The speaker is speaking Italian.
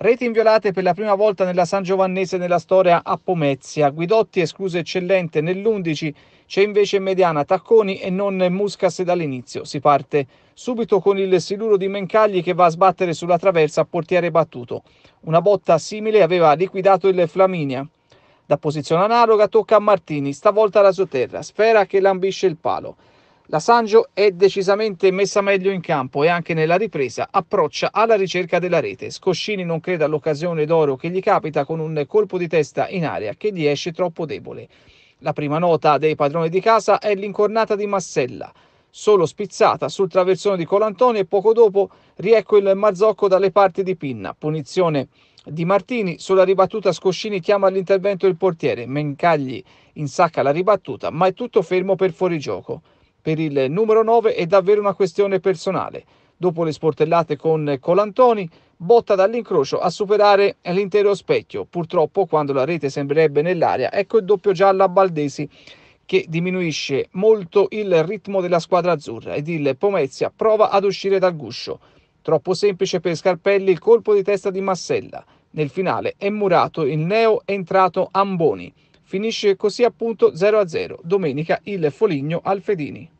Reti inviolate per la prima volta nella San Giovannese nella storia a Pomezia. Guidotti escluso eccellente nell'11, c'è invece mediana Tacconi e non Muscas dall'inizio. Si parte subito con il siluro di Mencagli che va a sbattere sulla traversa a portiere battuto. Una botta simile aveva liquidato il Flaminia. Da posizione analoga tocca a Martini, stavolta la sotterra, sfera che lambisce il palo. La Sanjo è decisamente messa meglio in campo e anche nella ripresa approccia alla ricerca della rete. Scoscini non crede all'occasione d'oro che gli capita con un colpo di testa in aria che gli esce troppo debole. La prima nota dei padroni di casa è l'incornata di Massella, solo spizzata sul traversone di Colantoni e poco dopo riecco il Mazzocco dalle parti di Pinna. Punizione di Martini sulla ribattuta Scoscini chiama all'intervento il portiere, Mencagli insacca la ribattuta ma è tutto fermo per fuorigioco. Per il numero 9 è davvero una questione personale. Dopo le sportellate con Colantoni, botta dall'incrocio a superare l'intero specchio. Purtroppo, quando la rete sembrerebbe nell'aria, ecco il doppio giallo a Baldesi che diminuisce molto il ritmo della squadra azzurra ed il Pomezia prova ad uscire dal guscio. Troppo semplice per Scarpelli il colpo di testa di Massella. Nel finale è murato il neo entrato Amboni. Finisce così appunto 0-0. Domenica il Foligno al Fedini.